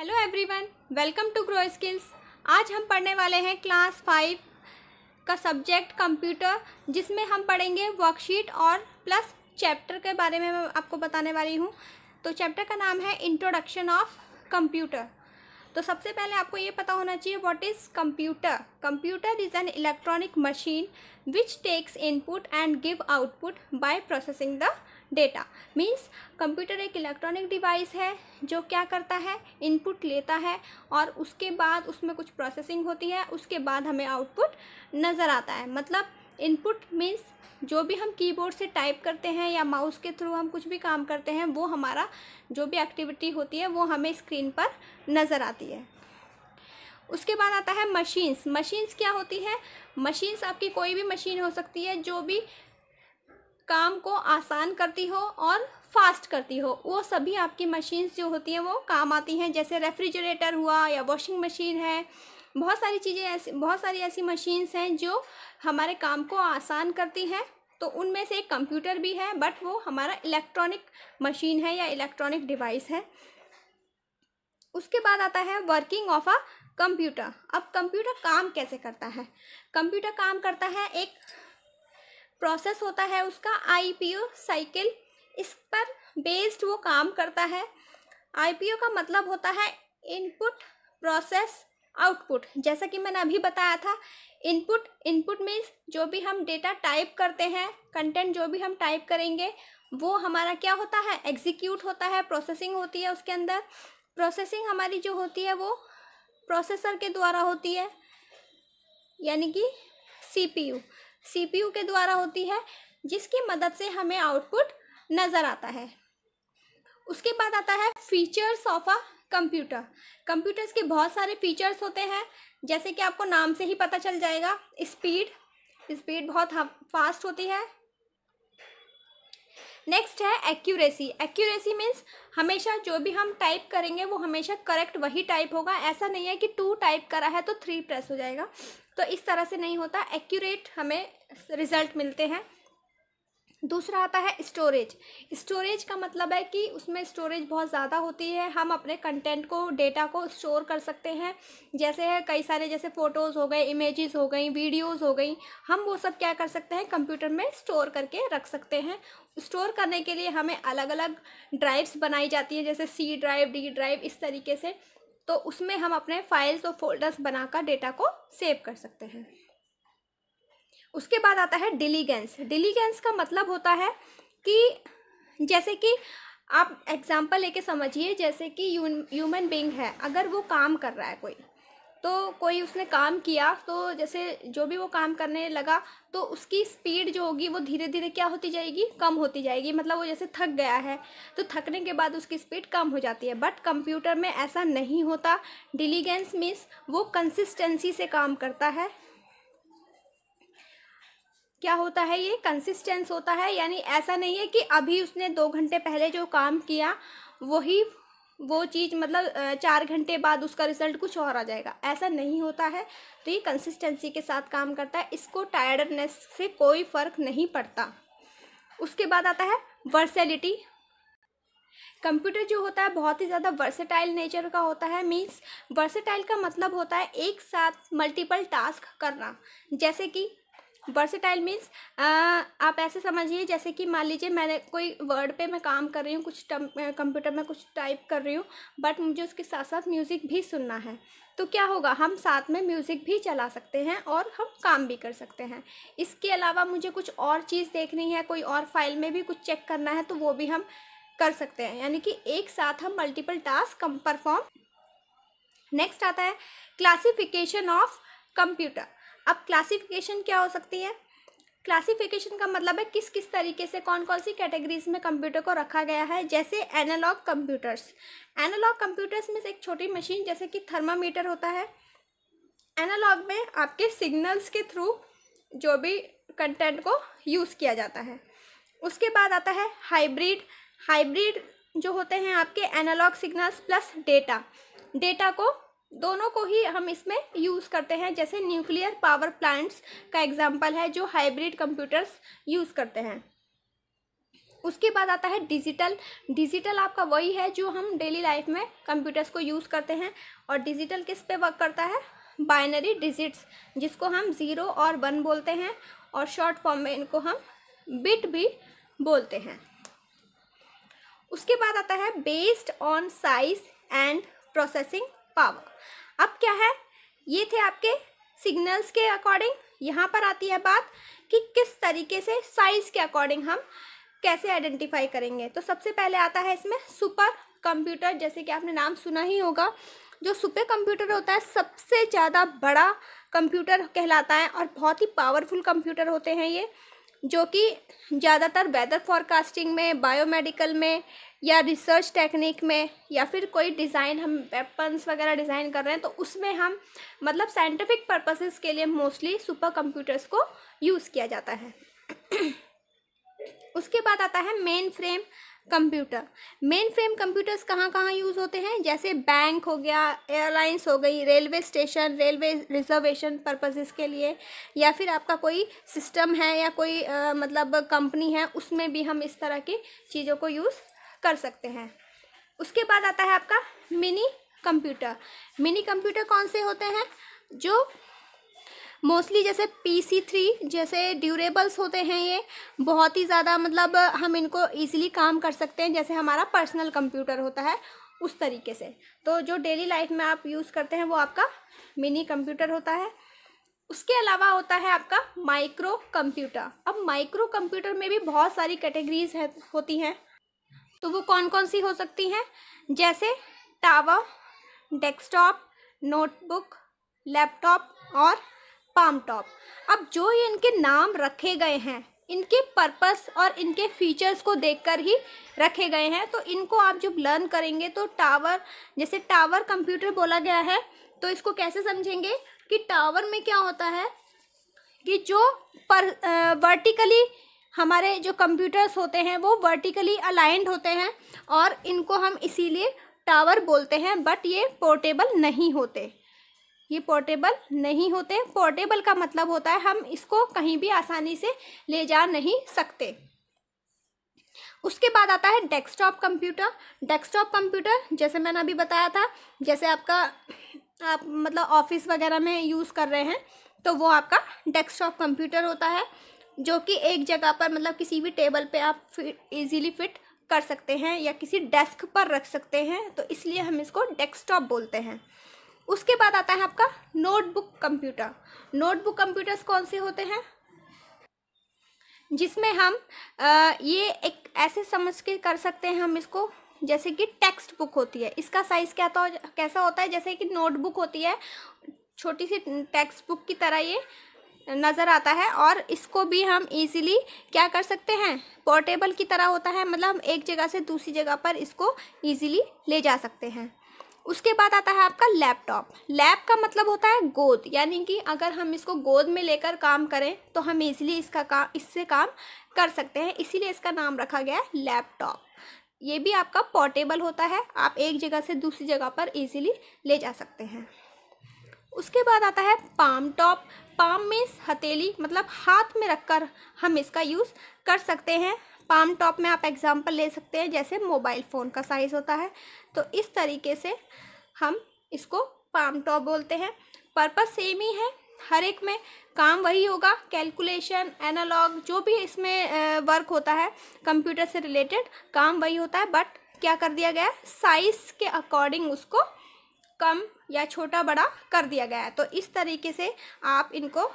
hello everyone welcome to grow skills आज हम पढ़ने वाले हैं क्लास फाइव का सब्जेक्ट कंप्यूटर जिसमें हम पढ़ेंगे वर्कशीट और प्लस चैप्टर के बारे में मैं आपको बताने वाली हूँ तो चैप्टर का नाम है इंट्रोडक्शन ऑफ कंप्यूटर तो सबसे पहले आपको ये पता होना चाहिए what is computer computer is an electronic machine which takes input and give output by processing the data means computer एक इलेक्ट्रॉनिक डिवाइस है जो क्या करता है इनपुट लेता है और उसके बाद उसमें कुछ प्रोसेसिंग होती है उसके बाद हमें आउटपुट नज़र आता है मतलब इनपुट मीन्स जो भी हम कीबोर्ड से टाइप करते हैं या माउस के थ्रू हम कुछ भी काम करते हैं वो हमारा जो भी एक्टिविटी होती है वो हमें स्क्रीन पर नज़र आती है उसके बाद आता है मशीन्स मशीन्स क्या होती है मशीन्स आपकी कोई भी मशीन हो सकती है जो भी काम को आसान करती हो और फास्ट करती हो वो सभी आपकी मशीन्स जो होती हैं वो काम आती हैं जैसे रेफ्रिजरेटर हुआ या वॉशिंग मशीन है बहुत सारी चीज़ें ऐसी बहुत सारी ऐसी मशीन्स हैं जो हमारे काम को आसान करती हैं तो उनमें से एक कंप्यूटर भी है बट वो हमारा इलेक्ट्रॉनिक मशीन है या इलेक्ट्रॉनिक डिवाइस है उसके बाद आता है वर्किंग ऑफ अ कंप्यूटर अब कंप्यूटर काम कैसे करता है कंप्यूटर काम करता है एक प्रोसेस होता है उसका आईपीओ साइकिल इस पर बेस्ड वो काम करता है आईपीओ का मतलब होता है इनपुट प्रोसेस आउटपुट जैसा कि मैंने अभी बताया था इनपुट इनपुट मीन्स जो भी हम डेटा टाइप करते हैं कंटेंट जो भी हम टाइप करेंगे वो हमारा क्या होता है एग्जीक्यूट होता है प्रोसेसिंग होती है उसके अंदर प्रोसेसिंग हमारी जो होती है वो प्रोसेसर के द्वारा होती है यानी कि सीपीयू सीपीयू के द्वारा होती है जिसकी मदद से हमें आउटपुट नज़र आता है उसके बाद आता है features of a computer computers के बहुत सारे फीचर्स होते हैं जैसे कि आपको नाम से ही पता चल जाएगा स्पीड स्पीड बहुत फास्ट होती है नेक्स्ट है एक्यूरेसी एक्यूरेसी मीन्स हमेशा जो भी हम टाइप करेंगे वो हमेशा करेक्ट वही टाइप होगा ऐसा नहीं है कि टू टाइप करा है तो थ्री प्रेस हो जाएगा तो इस तरह से नहीं होता एक्यूरेट हमें रिजल्ट मिलते हैं दूसरा आता है स्टोरेज स्टोरेज का मतलब है कि उसमें स्टोरेज बहुत ज़्यादा होती है हम अपने कंटेंट को डेटा को स्टोर कर सकते हैं जैसे है कई सारे जैसे फ़ोटोज़ हो गए इमेजेस हो गई वीडियोस हो गई हम वो सब क्या कर सकते हैं कंप्यूटर में स्टोर करके रख सकते हैं स्टोर करने के लिए हमें अलग अलग ड्राइव्स बनाई जाती हैं जैसे सी ड्राइव डी ड्राइव इस तरीके से तो उसमें हम अपने फाइल्स और फोल्डर्स बनाकर डेटा को सेव कर सकते हैं उसके बाद आता है डिलीगेंस डिलीगेंस का मतलब होता है कि जैसे कि आप एग्जाम्पल लेके समझिए जैसे कि ह्यूमन बींग है अगर वो काम कर रहा है कोई तो कोई उसने काम किया तो जैसे जो भी वो काम करने लगा तो उसकी स्पीड जो होगी वो धीरे धीरे क्या होती जाएगी कम होती जाएगी मतलब वो जैसे थक गया है तो थकने के बाद उसकी स्पीड कम हो जाती है बट कंप्यूटर में ऐसा नहीं होता डिलीगेंस मीन्स वो कंसिस्टेंसी से काम करता है क्या होता है ये कंसिस्टेंस होता है यानी ऐसा नहीं है कि अभी उसने दो घंटे पहले जो काम किया वही वो चीज़ मतलब चार घंटे बाद उसका रिजल्ट कुछ और आ जाएगा ऐसा नहीं होता है तो ये कंसिस्टेंसी के साथ काम करता है इसको टायर्डनेस से कोई फ़र्क नहीं पड़ता उसके बाद आता है वर्सेलिटी कंप्यूटर जो होता है बहुत ही ज़्यादा वर्सेटाइल नेचर का होता है मीन्स वर्सेटाइल का मतलब होता है एक साथ मल्टीपल टास्क करना जैसे कि वर्सेटाइल मीन्स uh, आप ऐसे समझिए जैसे कि मान लीजिए मैंने कोई वर्ड पे मैं काम कर रही हूँ कुछ कंप्यूटर में कुछ टाइप कर रही हूँ बट मुझे उसके साथ साथ म्यूज़िक भी सुनना है तो क्या होगा हम साथ में म्यूज़िक भी चला सकते हैं और हम काम भी कर सकते हैं इसके अलावा मुझे कुछ और चीज़ देखनी है कोई और फाइल में भी कुछ चेक करना है तो वो भी हम कर सकते हैं यानी कि एक साथ हम मल्टीपल टास्क परफॉर्म नेक्स्ट आता है क्लासिफिकेशन ऑफ कंप्यूटर अब क्लासिफिकेशन क्या हो सकती है क्लासिफिकेशन का मतलब है किस किस तरीके से कौन कौन सी कैटेगरीज में कंप्यूटर को रखा गया है जैसे एनालॉग कंप्यूटर्स एनालॉग कंप्यूटर्स में से एक छोटी मशीन जैसे कि थर्मामीटर होता है एनालॉग में आपके सिग्नल्स के थ्रू जो भी कंटेंट को यूज़ किया जाता है उसके बाद आता है हाइब्रिड हाइब्रिड जो होते हैं आपके analogue signals plus data data को दोनों को ही हम इसमें यूज़ करते हैं जैसे न्यूक्लियर पावर प्लांट्स का एग्जाम्पल है जो हाइब्रिड कंप्यूटर्स यूज़ करते हैं उसके बाद आता है डिजिटल डिजिटल आपका वही है जो हम डेली लाइफ में कंप्यूटर्स को यूज़ करते हैं और डिजिटल किस पे वर्क करता है बाइनरी डिजिट्स जिसको हम ज़ीरो और वन बोलते हैं और शॉर्ट फॉर्म में इनको हम बिट भी बोलते हैं उसके बाद आता है based on size and processing power अब क्या है ये थे आपके सिग्नल्स के अकॉर्डिंग यहाँ पर आती है बात कि किस तरीके से साइज़ के अकॉर्डिंग हम कैसे आइडेंटिफाई करेंगे तो सबसे पहले आता है इसमें सुपर कंप्यूटर जैसे कि आपने नाम सुना ही होगा जो सुपर कंप्यूटर होता है सबसे ज़्यादा बड़ा कंप्यूटर कहलाता है और बहुत ही पावरफुल कंप्यूटर होते हैं ये जो कि ज़्यादातर वेदर फॉरकास्टिंग में बायोमेडिकल में या रिसर्च टेक्निक में या फिर कोई डिज़ाइन हम वेपन्स वगैरह डिज़ाइन कर रहे हैं तो उसमें हम मतलब साइंटिफिक पर्पसेस के लिए मोस्टली सुपर कंप्यूटर्स को यूज़ किया जाता है उसके बाद आता है mainframe computer mainframe computers कहाँ कहाँ यूज़ होते हैं जैसे बैंक हो गया एयरलाइंस हो गई railway station railway reservation purposes के लिए या फिर आपका कोई सिस्टम है या कोई आ, मतलब कंपनी है उसमें भी हम इस तरह की चीज़ों को यूज़ कर सकते हैं उसके बाद आता है आपका मिनी कंप्यूटर मिनी कंप्यूटर कौन से होते हैं जो मोस्टली जैसे पी सी थ्री जैसे ड्यूरेबल्स होते हैं ये बहुत ही ज़्यादा मतलब हम इनको ईजिली काम कर सकते हैं जैसे हमारा पर्सनल कंप्यूटर होता है उस तरीके से तो जो डेली लाइफ में आप यूज़ करते हैं वो आपका मिनी कंप्यूटर होता है उसके अलावा होता है आपका माइक्रो कंप्यूटर अब माइक्रो कंप्यूटर में भी बहुत सारी कैटेगरीज है, होती हैं तो वो कौन कौन सी हो सकती हैं जैसे टावर डेस्कटॉप नोटबुक लैपटॉप और पाम टॉप अब जो ये इनके नाम रखे गए हैं इनके पर्पस और इनके फीचर्स को देखकर ही रखे गए हैं तो इनको आप जब लर्न करेंगे तो टावर जैसे टावर कंप्यूटर बोला गया है तो इसको कैसे समझेंगे कि टावर में क्या होता है कि जो पर वर्टिकली हमारे जो कंप्यूटर्स होते हैं वो वर्टिकली अलाइंड होते हैं और इनको हम इसीलिए टावर बोलते हैं बट ये पोर्टेबल नहीं होते ये पोर्टेबल नहीं होते पोर्टेबल का मतलब होता है हम इसको कहीं भी आसानी से ले जा नहीं सकते उसके बाद आता है डेस्कटॉप कंप्यूटर डेस्कटॉप कंप्यूटर जैसे मैंने अभी बताया था जैसे आपका आप मतलब ऑफिस वगैरह में यूज़ कर रहे हैं तो वो आपका डेस्कटॉप कंप्यूटर होता है जो कि एक जगह पर मतलब किसी भी टेबल पे आप इजीली फिट कर सकते हैं या किसी डेस्क पर रख सकते हैं तो इसलिए हम इसको डेस्कटॉप बोलते हैं उसके बाद आता है आपका नोटबुक कंप्यूटर नोटबुक कंप्यूटर्स कौन से होते हैं जिसमें हम आ, ये एक ऐसे समझ के कर सकते हैं हम इसको जैसे कि टेक्स्ट बुक होती है इसका साइज़ क्या तो कैसा होता है जैसे कि नोटबुक होती है छोटी सी टेक्स्ट बुक की तरह ये नज़र आता है और इसको भी हम इजीली क्या कर सकते हैं पोर्टेबल की तरह होता है मतलब हम एक जगह से दूसरी जगह पर इसको इजीली ले जा सकते हैं उसके बाद आता है आपका लैपटॉप लैप का मतलब होता है गोद यानी कि अगर हम इसको गोद में लेकर काम करें तो हम इजीली इसका काम इससे काम कर सकते हैं इसीलिए इसका नाम रखा गया है लैपटॉप ये भी आपका पोर्टेबल होता है आप एक जगह से दूसरी जगह पर इजीली ले जा सकते हैं उसके बाद आता है पाम टॉप पाम मीन्स हथेली मतलब हाथ में रखकर हम इसका यूज़ कर सकते हैं पाम टॉप में आप एग्ज़ाम्पल ले सकते हैं जैसे मोबाइल फ़ोन का साइज़ होता है तो इस तरीके से हम इसको पाम टॉप बोलते हैं पर्पस सेम ही है हर एक में काम वही होगा कैलकुलेशन एनालॉग जो भी इसमें वर्क होता है कंप्यूटर से रिलेटेड काम वही होता है बट क्या कर दिया गया साइज़ के अकॉर्डिंग उसको कम या छोटा बड़ा कर दिया गया है तो इस तरीके से आप इनको